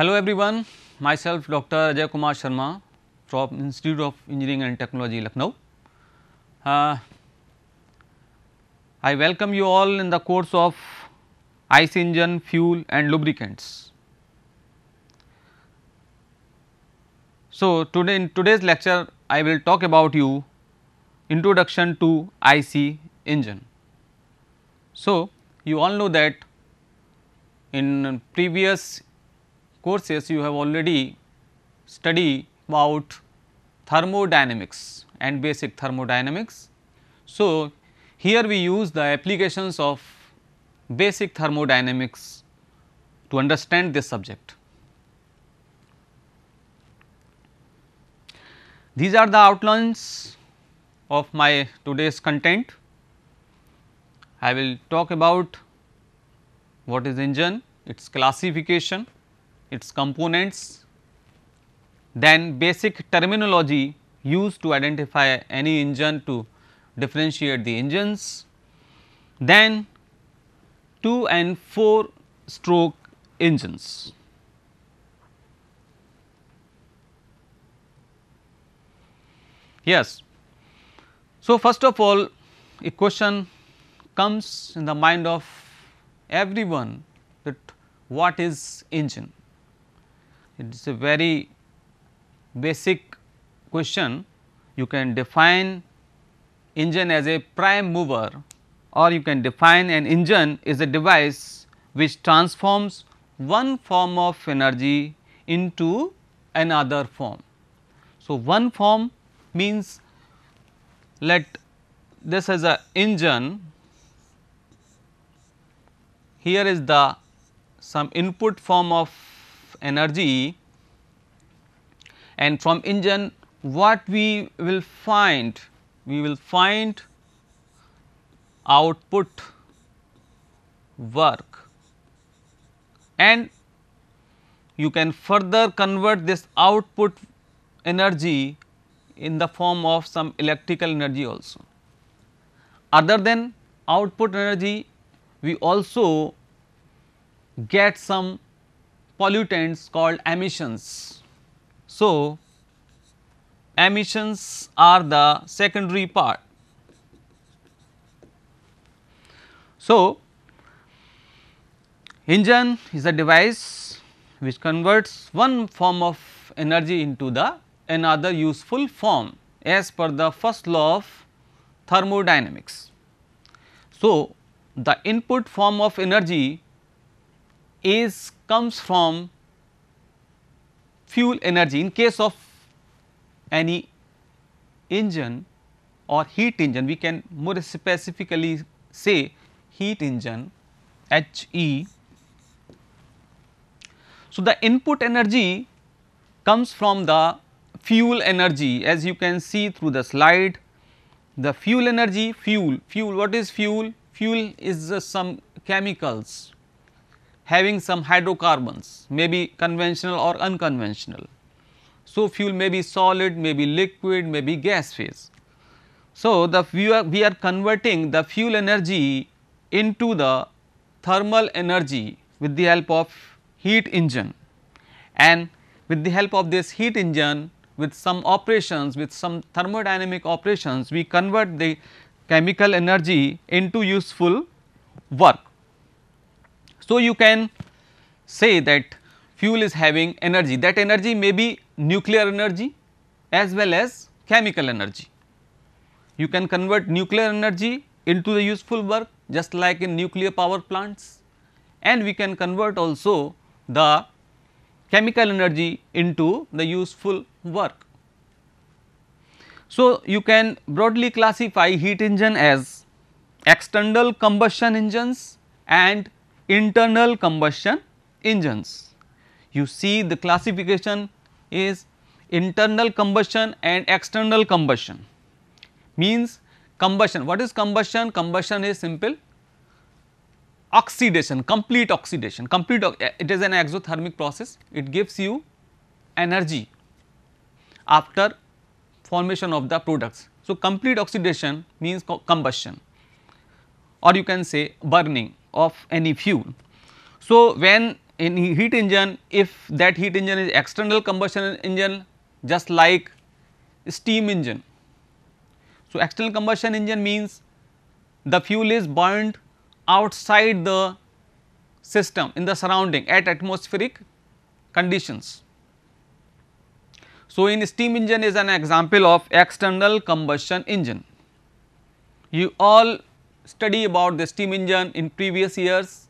Hello everyone, myself Dr. Ajay Kumar Sharma from Institute of Engineering and Technology Lucknow. Uh, I welcome you all in the course of ICE engine, fuel and lubricants. So, today in today's lecture I will talk about you introduction to IC engine. So, you all know that in previous courses you have already studied about thermodynamics and basic thermodynamics. So, here we use the applications of basic thermodynamics to understand this subject. These are the outlines of my today's content. I will talk about what is engine, its classification, its components, then basic terminology used to identify any engine to differentiate the engines, then 2 and 4 stroke engines. Yes. So, first of all a question comes in the mind of everyone that what is engine? it is a very basic question you can define engine as a prime mover or you can define an engine is a device which transforms one form of energy into another form. So, one form means let this as a engine here is the some input form of energy and from engine what we will find we will find output work and you can further convert this output energy in the form of some electrical energy also. Other than output energy we also get some pollutants called emissions. So, emissions are the secondary part. So, engine is a device which converts one form of energy into the another useful form as per the first law of thermodynamics. So, the input form of energy is comes from fuel energy in case of any engine or heat engine we can more specifically say heat engine HE. So, the input energy comes from the fuel energy as you can see through the slide the fuel energy fuel fuel what is fuel fuel is some chemicals having some hydrocarbons may be conventional or unconventional. So, fuel may be solid, may be liquid, may be gas phase. So, the we are, we are converting the fuel energy into the thermal energy with the help of heat engine and with the help of this heat engine with some operations with some thermodynamic operations we convert the chemical energy into useful work. So, you can say that fuel is having energy that energy may be nuclear energy as well as chemical energy. You can convert nuclear energy into the useful work just like in nuclear power plants and we can convert also the chemical energy into the useful work. So, you can broadly classify heat engine as external combustion engines and internal combustion engines. You see the classification is internal combustion and external combustion means combustion. What is combustion? Combustion is simple oxidation, complete oxidation, complete it is an exothermic process, it gives you energy after formation of the products. So, complete oxidation means co combustion or you can say burning of any fuel. So, when in heat engine if that heat engine is external combustion engine just like steam engine. So, external combustion engine means the fuel is burned outside the system in the surrounding at atmospheric conditions. So, in steam engine is an example of external combustion engine. You all study about the steam engine in previous years.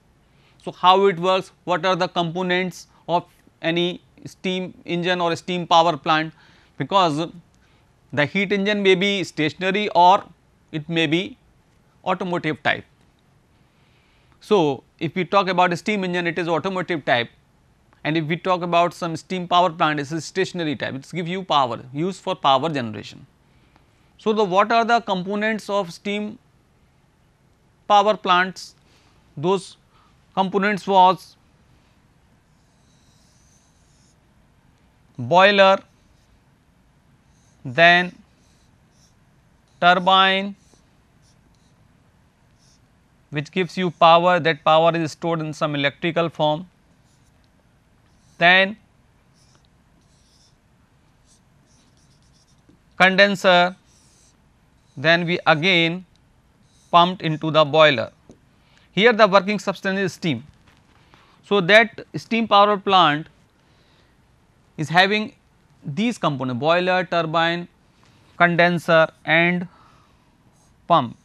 So, how it works, what are the components of any steam engine or steam power plant because the heat engine may be stationary or it may be automotive type. So, if we talk about steam engine it is automotive type and if we talk about some steam power plant it is stationary type it gives you power used for power generation. So, the what are the components of steam power plants, those components was boiler, then turbine which gives you power that power is stored in some electrical form. Then condenser, then we again pumped into the boiler. Here the working substance is steam. So, that steam power plant is having these components boiler, turbine, condenser and pump.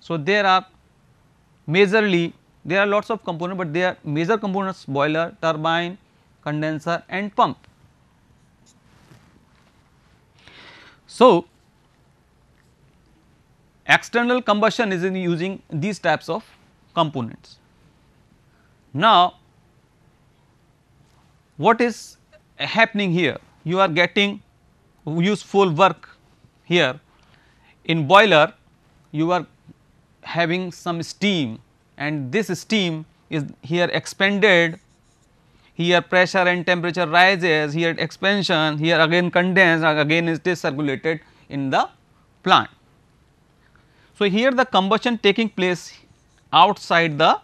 So, there are majorly there are lots of components, but they are major components boiler, turbine, condenser and pump. So, External combustion is using these types of components. Now, what is happening here? You are getting useful work here. In boiler, you are having some steam and this steam is here expanded, here pressure and temperature rises, here expansion, here again condensed, again it is circulated in the plant. So, here the combustion taking place outside the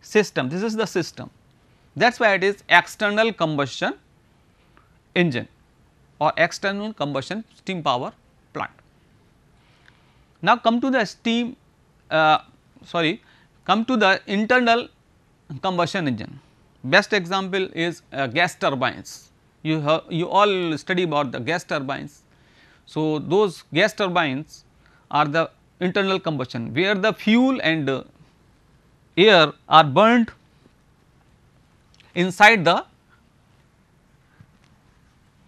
system, this is the system that is why it is external combustion engine or external combustion steam power plant. Now, come to the steam uh, sorry come to the internal combustion engine best example is uh, gas turbines you have you all study about the gas turbines. So, those gas turbines are the internal combustion where the fuel and uh, air are burnt inside the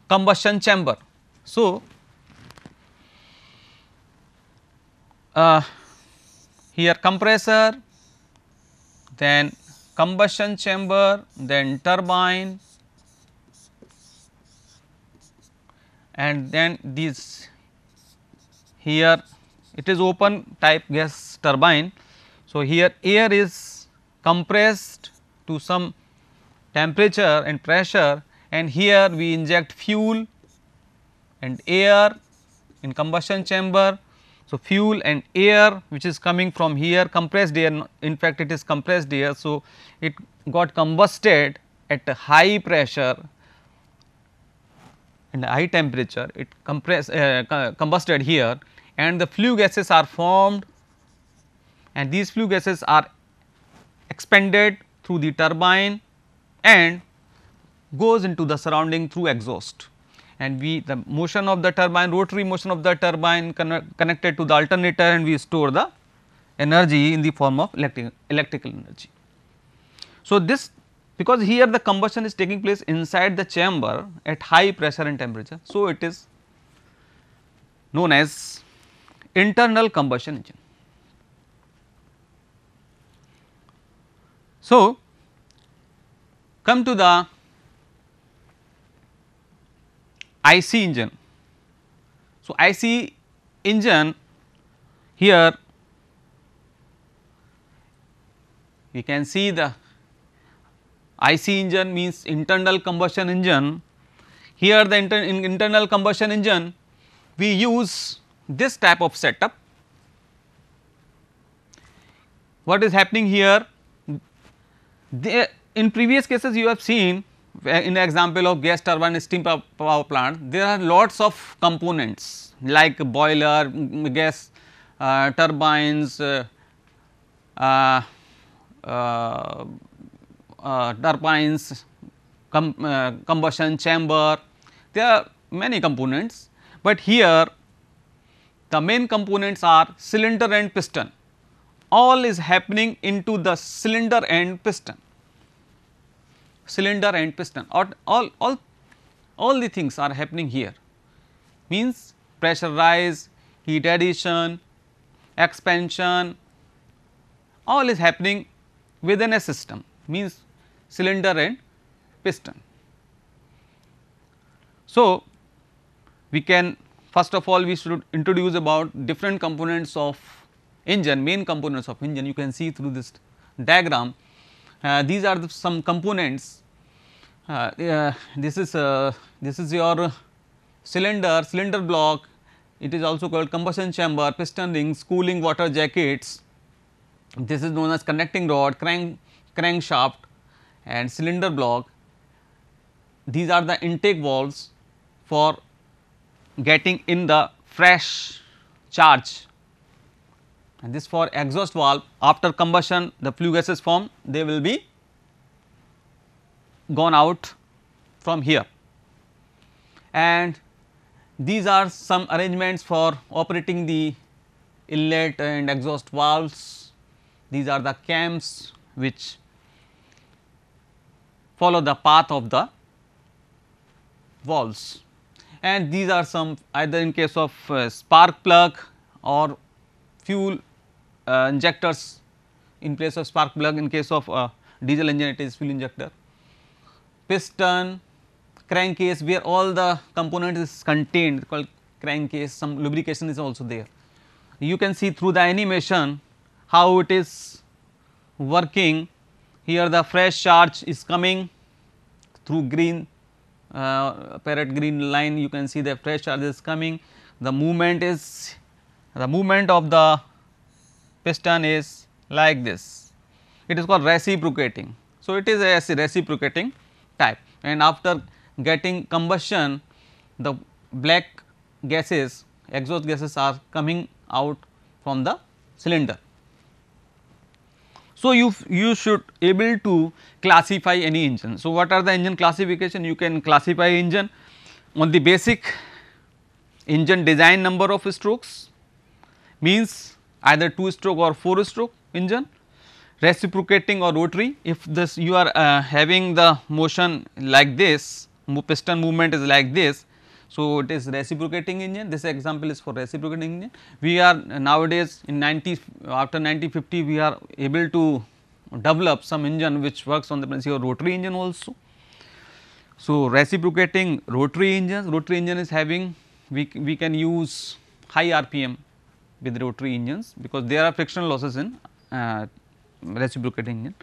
combustion chamber. So, uh, here compressor, then combustion chamber, then turbine and then this here it is open type gas turbine. So, here air is compressed to some temperature and pressure and here we inject fuel and air in combustion chamber. So, fuel and air which is coming from here compressed air in fact it is compressed air. So, it got combusted at high pressure and high temperature it compressed, uh, combusted here and the flue gases are formed and these flue gases are expanded through the turbine and goes into the surrounding through exhaust and we the motion of the turbine rotary motion of the turbine connected to the alternator and we store the energy in the form of electric, electrical energy. So, this because here the combustion is taking place inside the chamber at high pressure and temperature. So, it is known as internal combustion engine. So, come to the IC engine. So, IC engine here we can see the IC engine means internal combustion engine. Here the inter in internal combustion engine we use this type of setup. What is happening here? in previous cases you have seen in the example of gas turbine steam power plant, there are lots of components like boiler, gas uh, turbines, uh, uh, uh, uh turbines, com uh, combustion chamber, there are many components. But here the main components are cylinder and piston. All is happening into the cylinder and piston. Cylinder and piston or all, all, all the things are happening here means pressure rise, heat addition, expansion all is happening within a system means cylinder and piston. So, we can First of all, we should introduce about different components of engine, main components of engine. You can see through this diagram. Uh, these are the, some components. Uh, uh, this is uh, this is your cylinder, cylinder block. It is also called combustion chamber, piston rings, cooling water jackets. This is known as connecting rod, crank crankshaft, and cylinder block. These are the intake valves for getting in the fresh charge and this for exhaust valve after combustion the flue gases form they will be gone out from here and these are some arrangements for operating the inlet and exhaust valves these are the cams which follow the path of the valves and these are some either in case of uh, spark plug or fuel uh, injectors in place of spark plug in case of uh, diesel engine it is fuel injector, piston, crankcase where all the component is contained called crankcase some lubrication is also there. You can see through the animation how it is working here the fresh charge is coming through green uh, parrot green line you can see the fresh charge is coming the movement is the movement of the piston is like this it is called reciprocating. So, it is a reciprocating type and after getting combustion the black gases exhaust gases are coming out from the cylinder so, you, you should able to classify any engine. So, what are the engine classification? You can classify engine on the basic engine design number of strokes means either 2 stroke or 4 stroke engine reciprocating or rotary if this you are uh, having the motion like this piston movement is like this so, it is reciprocating engine this example is for reciprocating engine. We are uh, nowadays in 90 after 1950 we are able to develop some engine which works on the principle of rotary engine also. So, reciprocating rotary engine. rotary engine is having we, we can use high RPM with rotary engines because there are frictional losses in uh, reciprocating engine.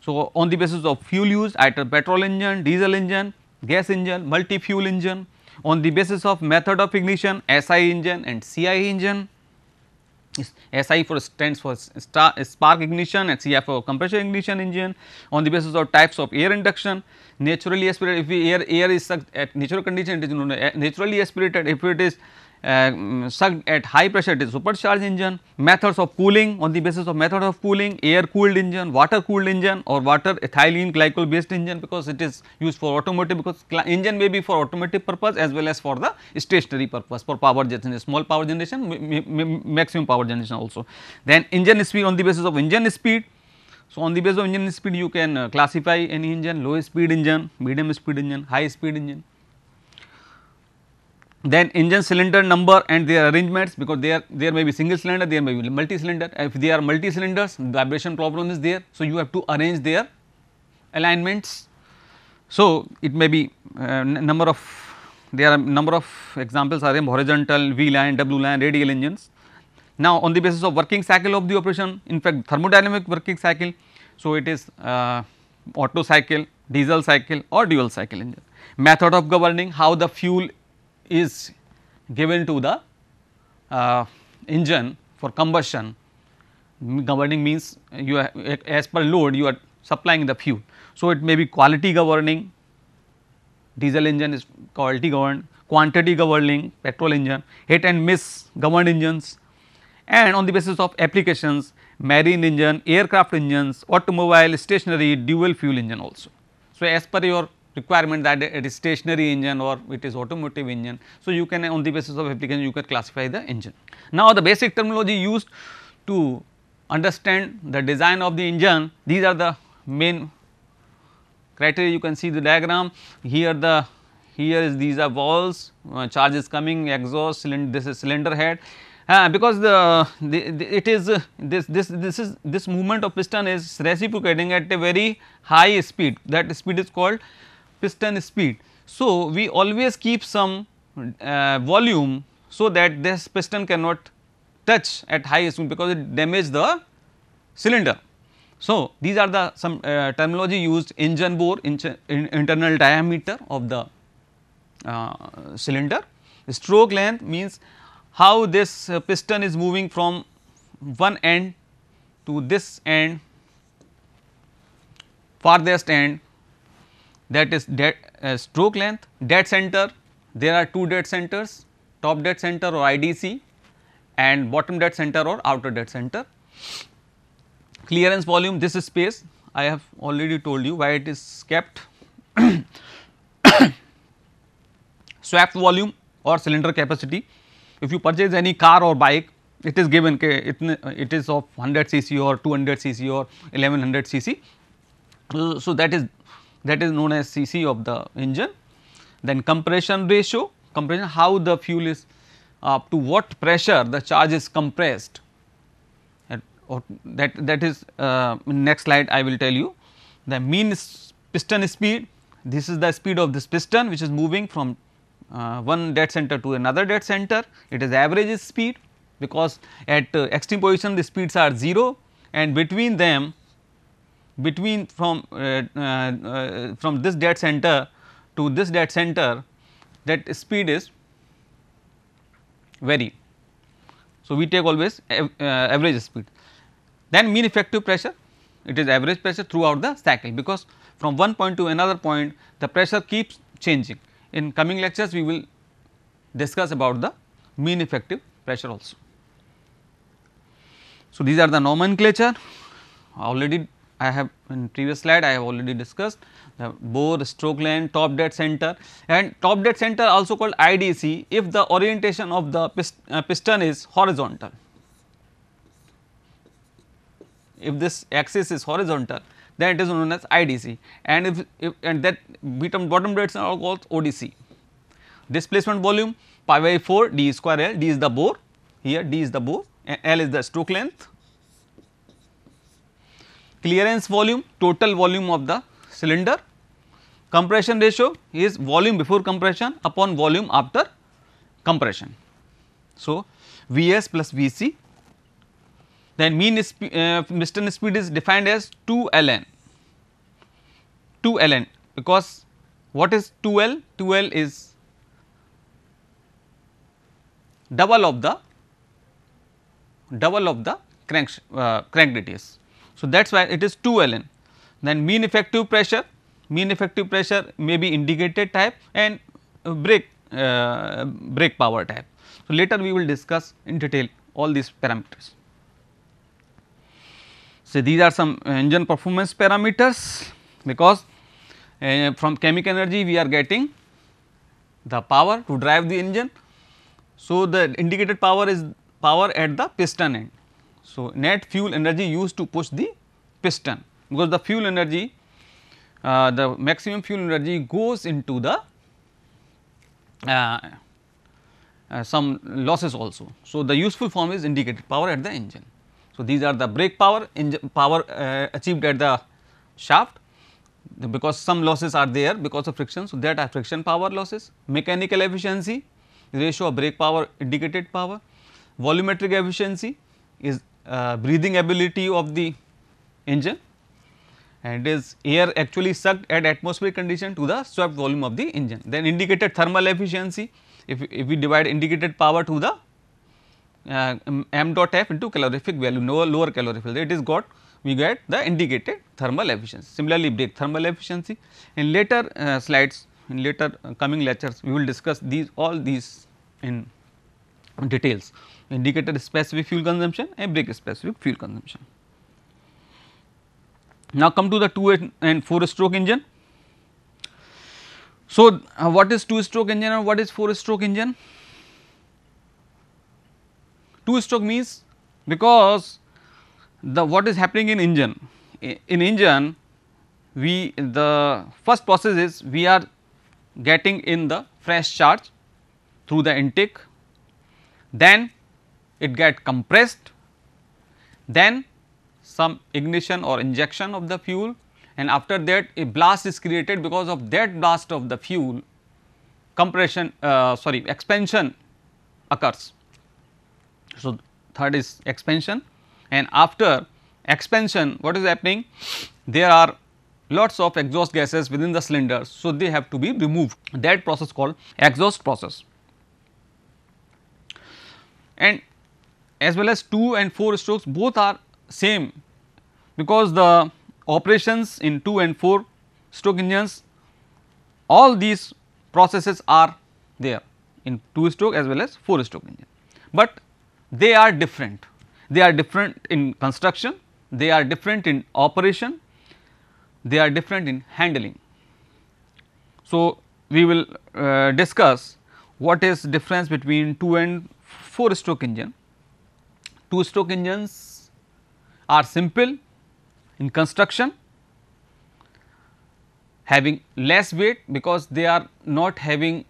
So, on the basis of fuel use either petrol engine, diesel engine, gas engine, multi fuel engine on the basis of method of ignition SI engine and CI engine. SI for stands for spark ignition and CI for compression ignition engine on the basis of types of air induction naturally aspirated if we air air is at natural condition it is known naturally aspirated if it is uh, sucked at high pressure it is supercharged engine, methods of cooling on the basis of method of cooling air cooled engine, water cooled engine or water ethylene glycol based engine because it is used for automotive because engine may be for automotive purpose as well as for the stationary purpose for power generation small power generation maximum power generation also. Then engine speed on the basis of engine speed so, on the basis of engine speed you can uh, classify any engine low speed engine, medium speed engine, high speed engine. Then engine cylinder number and their arrangements because there, there may be single cylinder, there may be multi cylinder. If they are multi cylinders, vibration problem is there. So, you have to arrange their alignments. So, it may be uh, number of there are number of examples are horizontal, V line, W line, radial engines. Now, on the basis of working cycle of the operation, in fact thermodynamic working cycle, so it is uh, Otto cycle, diesel cycle or dual cycle engine. Method of governing how the fuel is given to the uh, engine for combustion governing means you have, as per load you are supplying the fuel. So, it may be quality governing diesel engine is quality governed, quantity governing petrol engine, hit and miss governed engines and on the basis of applications marine engine, aircraft engines, automobile, stationary, dual fuel engine also. So, as per your requirement that it is stationary engine or it is automotive engine. So, you can on the basis of application you can classify the engine. Now, the basic terminology used to understand the design of the engine these are the main criteria you can see the diagram here the here is these are walls uh, charge is coming exhaust cylinder this is cylinder head uh, because the, the, the, it is uh, this this this is this movement of piston is reciprocating at a very high speed that speed is called piston speed. So, we always keep some uh, volume so that this piston cannot touch at high speed because it damage the cylinder. So, these are the some uh, terminology used engine bore in, internal diameter of the uh, cylinder. Stroke length means how this uh, piston is moving from one end to this end farthest end that is dead, uh, stroke length, dead center, there are two dead centers top dead center or IDC and bottom dead center or outer dead center. Clearance volume this is space I have already told you why it is kept. Swapped volume or cylinder capacity if you purchase any car or bike it is given it is of 100 cc or 200 cc or 1100 cc. Uh, so that is that is known as Cc of the engine. Then compression ratio, compression how the fuel is up to what pressure the charge is compressed at, or that, that is uh, next slide I will tell you. The mean piston speed, this is the speed of this piston which is moving from uh, one dead center to another dead center, it is average speed because at uh, extreme position the speeds are 0 and between them between from uh, uh, from this dead center to this dead center that speed is vary. So, we take always uh, average speed. Then mean effective pressure, it is average pressure throughout the cycle because from one point to another point the pressure keeps changing. In coming lectures we will discuss about the mean effective pressure also. So, these are the nomenclature already I have in previous slide I have already discussed the bore, stroke length, top dead center and top dead center also called IDC if the orientation of the pist uh, piston is horizontal. If this axis is horizontal then it is known as IDC and if, if and that bottom bottom dead center are called ODC. Displacement volume pi by 4 d square L d is the bore here d is the bore L is the stroke length clearance volume total volume of the cylinder, compression ratio is volume before compression upon volume after compression. So, Vs plus Vc then mean sp uh, piston speed is defined as 2 ln 2 ln because what is 2l 2l is double of the double of the crank uh, crank radius so, that is why it is 2 LN. Then mean effective pressure, mean effective pressure may be indicated type and brake, uh, brake power type. So, later we will discuss in detail all these parameters. So, these are some engine performance parameters because uh, from chemical energy we are getting the power to drive the engine. So, the indicated power is power at the piston end. So, net fuel energy used to push the piston because the fuel energy uh, the maximum fuel energy goes into the uh, uh, some losses also. So, the useful form is indicated power at the engine. So, these are the brake power engine power uh, achieved at the shaft because some losses are there because of friction. So, that are friction power losses mechanical efficiency ratio of brake power indicated power volumetric efficiency is uh, breathing ability of the engine and is air actually sucked at atmospheric condition to the swept volume of the engine. Then indicated thermal efficiency if, if we divide indicated power to the uh, m dot f into calorific value no lower calorific it is got we get the indicated thermal efficiency. Similarly, brake thermal efficiency in later uh, slides in later uh, coming lectures we will discuss these all these in details indicator specific fuel consumption and brake specific fuel consumption. Now, come to the 2 and 4 stroke engine. So, uh, what is 2 stroke engine and what is 4 stroke engine? 2 stroke means because the what is happening in engine in engine we the first process is we are getting in the fresh charge through the intake then it get compressed, then some ignition or injection of the fuel and after that a blast is created because of that blast of the fuel compression uh, sorry expansion occurs. So, third is expansion and after expansion what is happening there are lots of exhaust gases within the cylinder. So, they have to be removed that process called exhaust process. And as well as 2 and 4 strokes both are same because the operations in 2 and 4 stroke engines all these processes are there in 2 stroke as well as 4 stroke engine, but they are different. They are different in construction, they are different in operation, they are different in handling. So, we will uh, discuss what is difference between 2 and 4 stroke engine two stroke engines are simple in construction having less weight because they are not having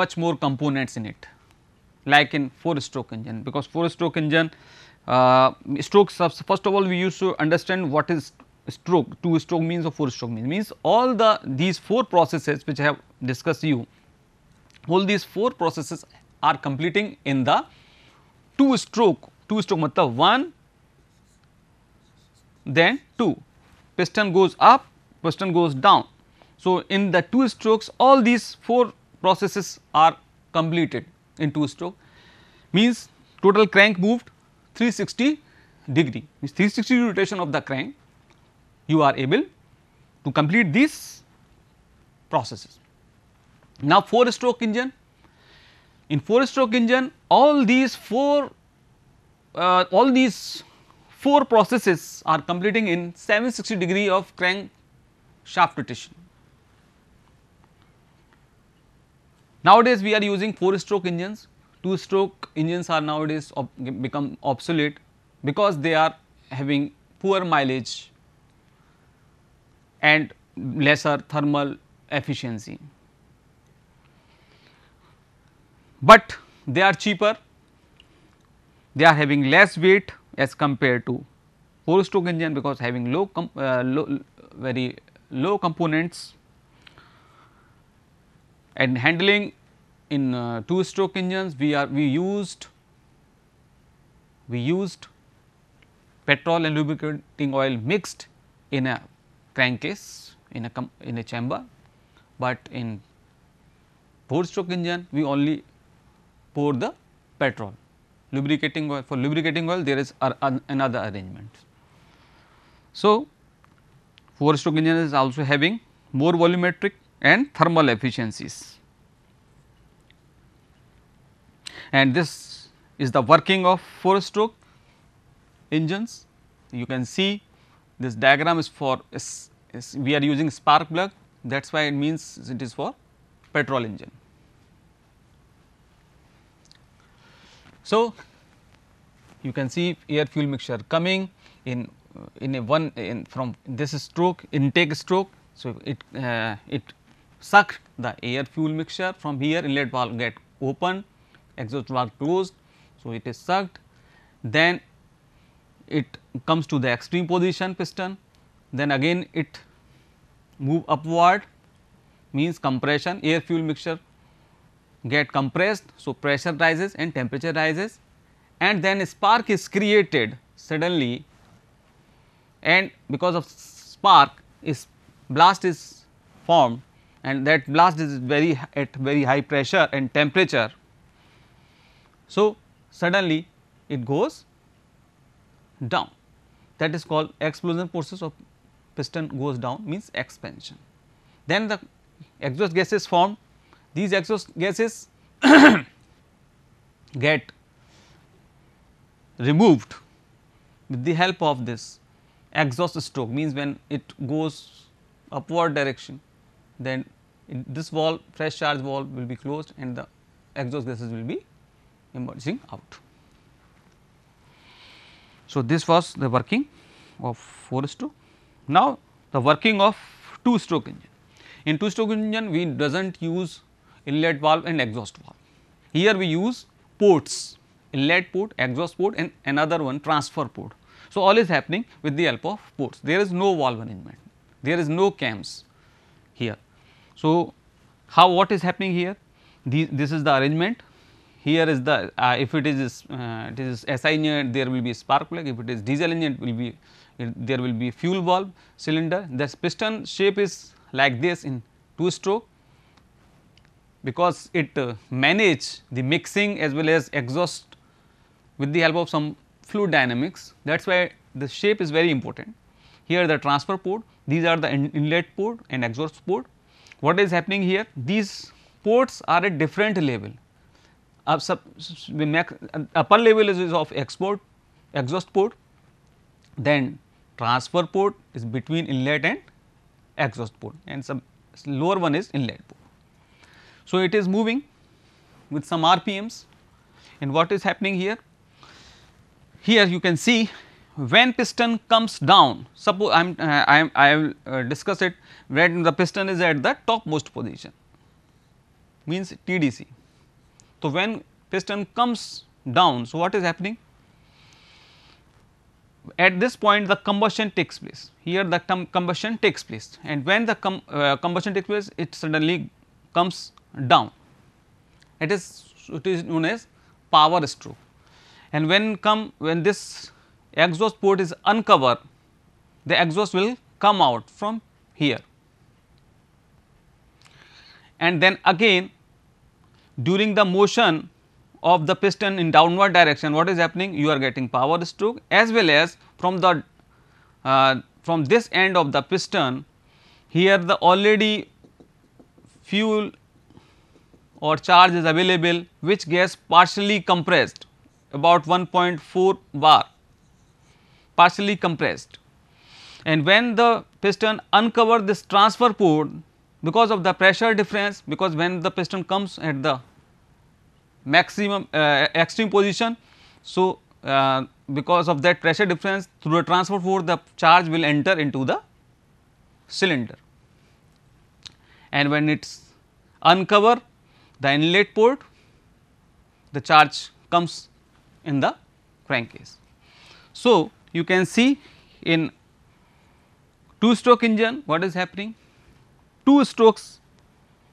much more components in it like in 4 stroke engine because 4 stroke engine uh, strokes first of all we used to understand what is stroke 2 stroke means or 4 stroke means means all the these 4 processes which I have discussed you all these 4 processes are completing in the 2 stroke 2 stroke matlab 1 then 2 piston goes up piston goes down. So, in the 2 strokes all these 4 processes are completed in 2 stroke means total crank moved 360 degree means 360 rotation of the crank you are able to complete these processes. Now, 4 stroke engine in 4 stroke engine all these 4 uh, all these 4 processes are completing in 760 degree of crank shaft rotation. Nowadays, we are using 4 stroke engines, 2 stroke engines are nowadays op become obsolete because they are having poor mileage and lesser thermal efficiency. But they are cheaper they are having less weight as compared to 4 stroke engine because having low, uh, low very low components and handling in uh, 2 stroke engines we are we used we used petrol and lubricating oil mixed in a crankcase in a in a chamber, but in 4 stroke engine we only pour the petrol lubricating oil for lubricating oil there is ar another arrangement. So, 4 stroke engine is also having more volumetric and thermal efficiencies and this is the working of 4 stroke engines. You can see this diagram is for is, is we are using spark plug that is why it means it is for petrol engine. So, you can see air fuel mixture coming in in a one in from this stroke intake stroke. So, it uh, it sucked the air fuel mixture from here inlet valve get open exhaust valve closed. So, it is sucked then it comes to the extreme position piston then again it move upward means compression air fuel mixture get compressed. So, pressure rises and temperature rises and then spark is created suddenly and because of spark is blast is formed and that blast is very at very high pressure and temperature. So, suddenly it goes down that is called explosion process of piston goes down means expansion. Then the exhaust gas is formed these exhaust gases get removed with the help of this exhaust stroke means when it goes upward direction then this wall, fresh charge valve will be closed and the exhaust gases will be emerging out. So, this was the working of 4 stroke. Now, the working of 2 stroke engine. In 2 stroke engine we does not use inlet valve and exhaust valve. Here we use ports, inlet port, exhaust port and another one transfer port. So, all is happening with the help of ports. There is no valve arrangement, there is no cams here. So, how what is happening here? The, this is the arrangement, here is the uh, if it is uh, it is SI engine there will be spark plug, if it is diesel engine it will be it, there will be fuel valve cylinder. This piston shape is like this in two stroke because it uh, manage the mixing as well as exhaust with the help of some fluid dynamics that is why the shape is very important. Here the transfer port, these are the inlet port and exhaust port. What is happening here? These ports are at different level. Uh, uh, upper level is, is of export exhaust port, then transfer port is between inlet and exhaust port and some lower one is inlet port. So, it is moving with some RPMs and what is happening here? Here you can see when piston comes down, suppose I am uh, I am I will uh, discuss it when the piston is at the topmost position means TDC. So, when piston comes down, so what is happening? At this point the combustion takes place, here the combustion takes place and when the com uh, combustion takes place it suddenly comes down. It is it is known as power stroke. And when come when this exhaust port is uncovered, the exhaust will come out from here. And then again during the motion of the piston in downward direction what is happening you are getting power stroke as well as from the uh, from this end of the piston here the already fuel or charge is available which gets partially compressed about 1.4 bar partially compressed and when the piston uncover this transfer port because of the pressure difference because when the piston comes at the maximum uh, extreme position. So, uh, because of that pressure difference through a transfer port the charge will enter into the cylinder and when it is uncover the inlet port, the charge comes in the crankcase. So, you can see in two stroke engine what is happening, two strokes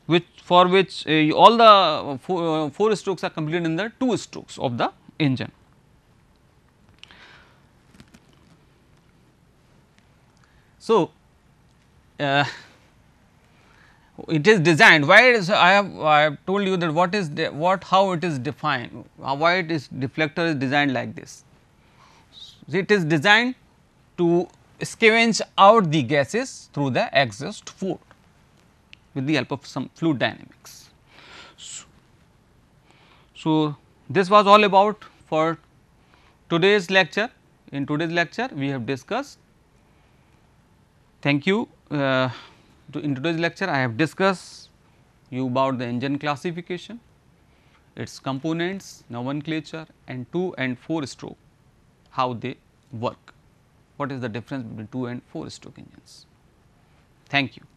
which for which uh, all the uh, four, uh, four strokes are completed in the two strokes of the engine. So, uh, it is designed why is I have I have told you that what is the, what how it is defined why it is deflector is designed like this. it is designed to scavenge out the gases through the exhaust fort with the help of some fluid dynamics. So, so this was all about for today's lecture. In today's lecture we have discussed. Thank you. Uh, to, in today's lecture I have discussed you about the engine classification, its components, nomenclature and 2 and 4 stroke, how they work, what is the difference between 2 and 4 stroke engines. Thank you.